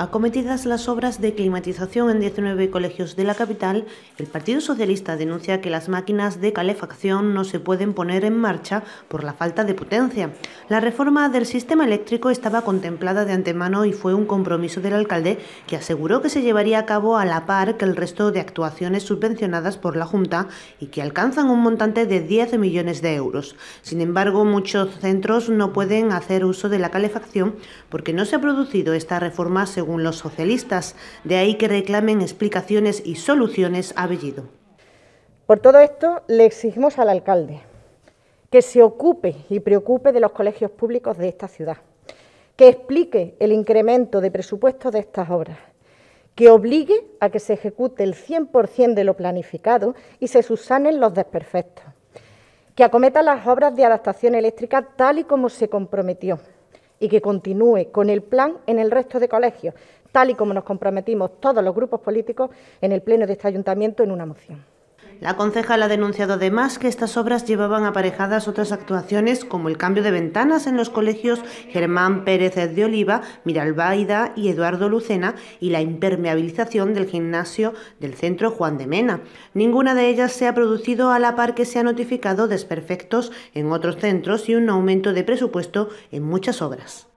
Acometidas las obras de climatización en 19 colegios de la capital, el Partido Socialista denuncia que las máquinas de calefacción no se pueden poner en marcha por la falta de potencia. La reforma del sistema eléctrico estaba contemplada de antemano y fue un compromiso del alcalde que aseguró que se llevaría a cabo a la par que el resto de actuaciones subvencionadas por la Junta y que alcanzan un montante de 10 millones de euros. Sin embargo, muchos centros no pueden hacer uso de la calefacción porque no se ha producido esta reforma según los socialistas. De ahí que reclamen explicaciones y soluciones a Bellido. Por todo esto, le exigimos al alcalde que se ocupe y preocupe de los colegios públicos de esta ciudad, que explique el incremento de presupuesto de estas obras, que obligue a que se ejecute el 100% de lo planificado y se subsanen los desperfectos, que acometa las obras de adaptación eléctrica tal y como se comprometió, y que continúe con el plan en el resto de colegios, tal y como nos comprometimos todos los grupos políticos en el Pleno de este Ayuntamiento en una moción. La concejal ha denunciado además que estas obras llevaban aparejadas otras actuaciones como el cambio de ventanas en los colegios Germán Pérez de Oliva, Miralbaida y Eduardo Lucena y la impermeabilización del gimnasio del centro Juan de Mena. Ninguna de ellas se ha producido a la par que se ha notificado desperfectos en otros centros y un aumento de presupuesto en muchas obras.